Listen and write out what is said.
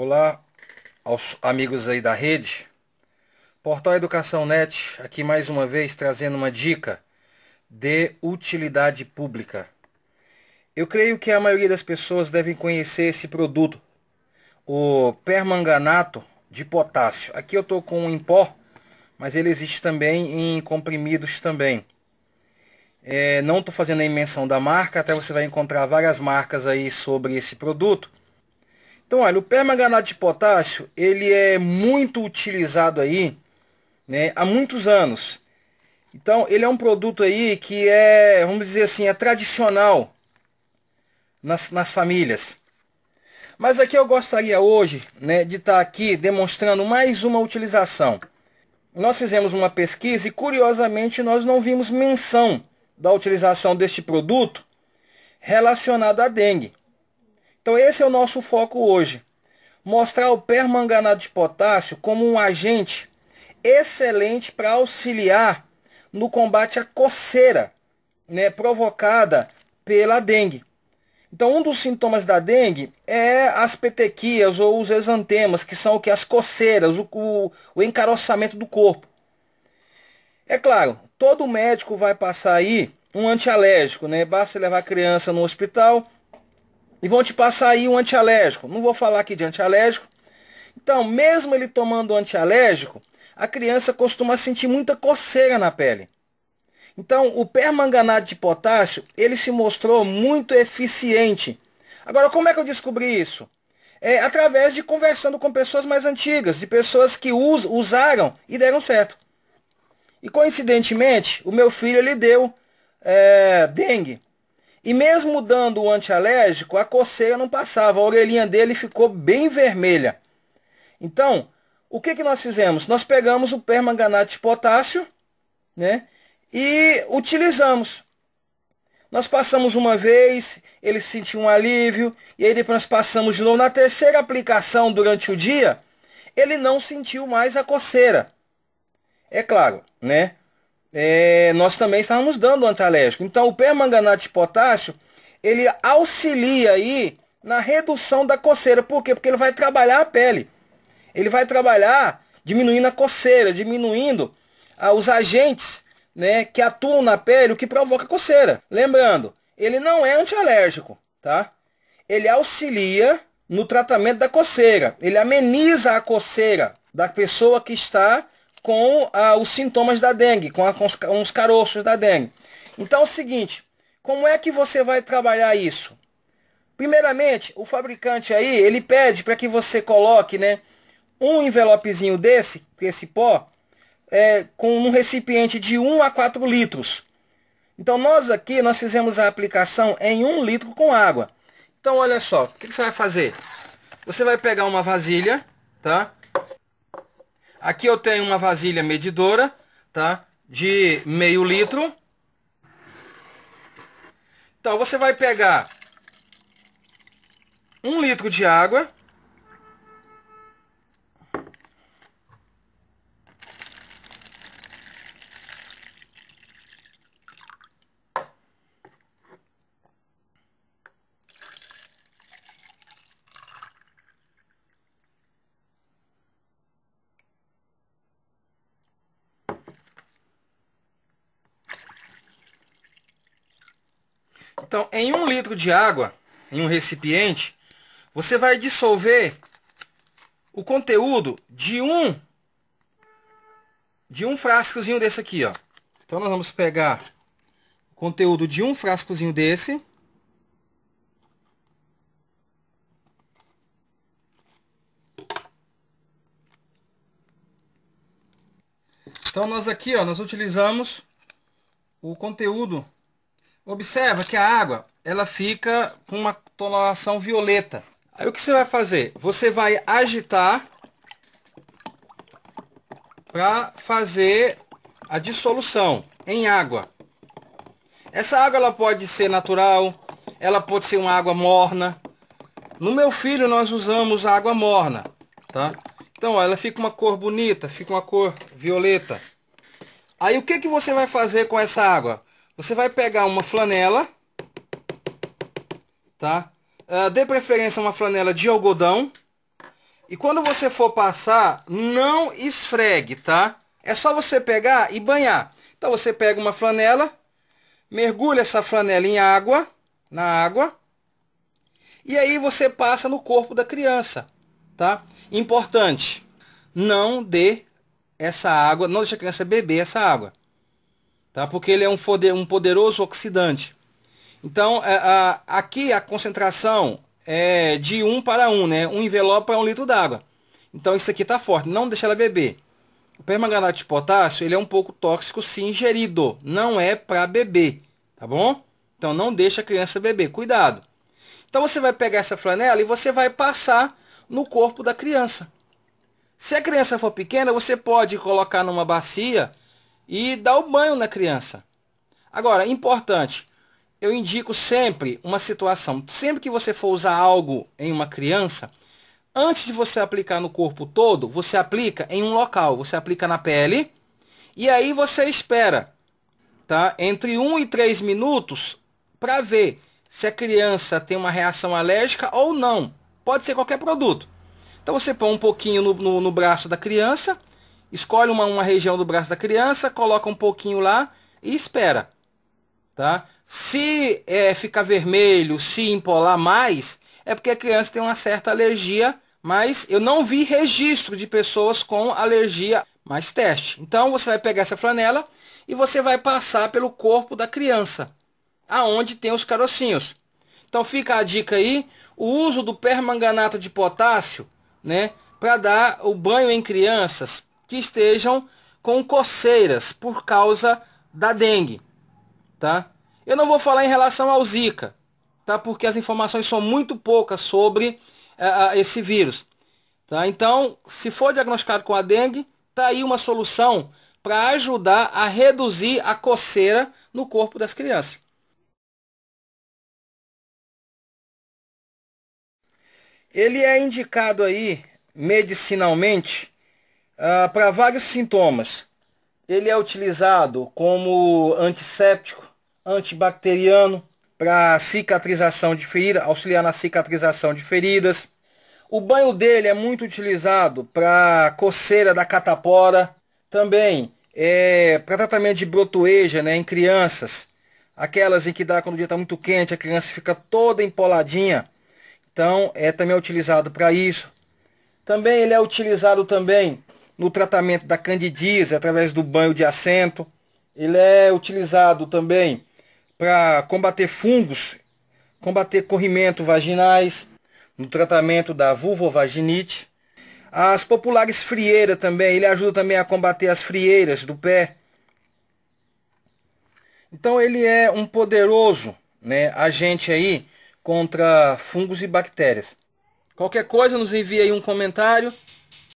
Olá aos amigos aí da rede. Portal Educação Net, aqui mais uma vez trazendo uma dica de utilidade pública. Eu creio que a maioria das pessoas devem conhecer esse produto, o permanganato de potássio. Aqui eu estou com um em pó, mas ele existe também em comprimidos também. É, não estou fazendo a menção da marca, até você vai encontrar várias marcas aí sobre esse produto. Então, olha, o permanganato de potássio, ele é muito utilizado aí, né, há muitos anos. Então, ele é um produto aí que é, vamos dizer assim, é tradicional nas, nas famílias. Mas aqui eu gostaria hoje, né, de estar tá aqui demonstrando mais uma utilização. Nós fizemos uma pesquisa e, curiosamente, nós não vimos menção da utilização deste produto relacionado à dengue. Então esse é o nosso foco hoje. Mostrar o permanganato de potássio como um agente excelente para auxiliar no combate à coceira né, provocada pela dengue. Então, um dos sintomas da dengue é as petequias ou os exantemas, que são o que? As coceiras, o, o, o encaroçamento do corpo. É claro, todo médico vai passar aí um antialérgico, né? Basta levar a criança no hospital, e vão te passar aí um antialérgico. Não vou falar aqui de antialérgico. Então, mesmo ele tomando antialérgico, a criança costuma sentir muita coceira na pele. Então, o permanganato de potássio, ele se mostrou muito eficiente. Agora, como é que eu descobri isso? É através de conversando com pessoas mais antigas, de pessoas que us usaram e deram certo. E coincidentemente, o meu filho lhe deu é, dengue. E mesmo dando o antialérgico, a coceira não passava, a orelhinha dele ficou bem vermelha. Então, o que, que nós fizemos? Nós pegamos o permanganato de potássio né, e utilizamos. Nós passamos uma vez, ele sentiu um alívio, e aí depois nós passamos de novo. Na terceira aplicação durante o dia, ele não sentiu mais a coceira. É claro, né? é, nós também estávamos dando o antialérgico. Então o permanganato de potássio, ele auxilia aí na redução da coceira. Por quê? Porque ele vai trabalhar a pele. Ele vai trabalhar diminuindo a coceira, diminuindo ah, os agentes né, que atuam na pele, o que provoca coceira. Lembrando, ele não é antialérgico, tá? Ele auxilia no tratamento da coceira. Ele ameniza a coceira da pessoa que está com ah, os sintomas da dengue, com, a, com, os, com os caroços da dengue. Então é o seguinte, como é que você vai trabalhar isso? Primeiramente, o fabricante aí, ele pede para que você coloque, né, um envelopezinho desse, desse pó, é, com um recipiente de 1 a 4 litros. Então nós aqui, nós fizemos a aplicação em 1 litro com água. Então olha só, o que, que você vai fazer? Você vai pegar uma vasilha, tá? Aqui eu tenho uma vasilha medidora, tá? De meio litro. Então você vai pegar um litro de água, Então, em um litro de água, em um recipiente, você vai dissolver o conteúdo de um de um frascozinho desse aqui, ó. Então nós vamos pegar o conteúdo de um frascozinho desse. Então nós aqui, ó, nós utilizamos o conteúdo Observa que a água ela fica com uma tonalação violeta. Aí o que você vai fazer? Você vai agitar para fazer a dissolução em água. Essa água ela pode ser natural, ela pode ser uma água morna. No meu filho nós usamos água morna, tá? Então ó, ela fica uma cor bonita, fica uma cor violeta. Aí o que, que você vai fazer com essa água? Você vai pegar uma flanela, tá? Uh, dê preferência uma flanela de algodão. E quando você for passar, não esfregue, tá? É só você pegar e banhar. Então você pega uma flanela, mergulha essa flanela em água, na água, e aí você passa no corpo da criança, tá? Importante, não dê essa água, não deixe a criança beber essa água tá? porque ele é um poderoso oxidante. Então, a, é, a, aqui a concentração é de um para um, né? Um envelope para é um litro d'água. Então, isso aqui está forte, não deixa ela beber. O permanganato de potássio, ele é um pouco tóxico se ingerido, não é para beber, tá bom? Então, não deixa a criança beber, cuidado. Então, você vai pegar essa flanela e você vai passar no corpo da criança. Se a criança for pequena, você pode colocar numa bacia e dá o banho na criança. Agora, importante, eu indico sempre uma situação, sempre que você for usar algo em uma criança, antes de você aplicar no corpo todo, você aplica em um local, você aplica na pele e aí você espera, tá? Entre 1 e 3 minutos para ver se a criança tem uma reação alérgica ou não. Pode ser qualquer produto. Então você põe um pouquinho no, no, no braço da criança Escolhe uma, uma região do braço da criança, coloca um pouquinho lá e espera. Tá? Se é, ficar vermelho, se empolar mais, é porque a criança tem uma certa alergia, mas eu não vi registro de pessoas com alergia mais teste. Então você vai pegar essa flanela e você vai passar pelo corpo da criança, aonde tem os carocinhos. Então fica a dica aí, o uso do permanganato de potássio, né, para dar o banho em crianças que estejam com coceiras por causa da dengue, tá? Eu não vou falar em relação ao Zika, tá? Porque as informações são muito poucas sobre uh, esse vírus, tá? Então, se for diagnosticado com a dengue, tá aí uma solução para ajudar a reduzir a coceira no corpo das crianças. Ele é indicado aí medicinalmente ah, para vários sintomas. Ele é utilizado como antisséptico, antibacteriano, para cicatrização de ferida, auxiliar na cicatrização de feridas. O banho dele é muito utilizado para coceira da catapora, também é, para tratamento de brotoeja né, em crianças, aquelas em que dá quando o dia está muito quente, a criança fica toda empoladinha. Então é também é utilizado para isso. Também ele é utilizado também no tratamento da candidíase através do banho de assento. Ele é utilizado também para combater fungos, combater corrimento vaginais, no tratamento da vulvovaginite. As populares frieiras também, ele ajuda também a combater as frieiras do pé. Então ele é um poderoso né, agente aí contra fungos e bactérias. Qualquer coisa, nos envie aí um comentário.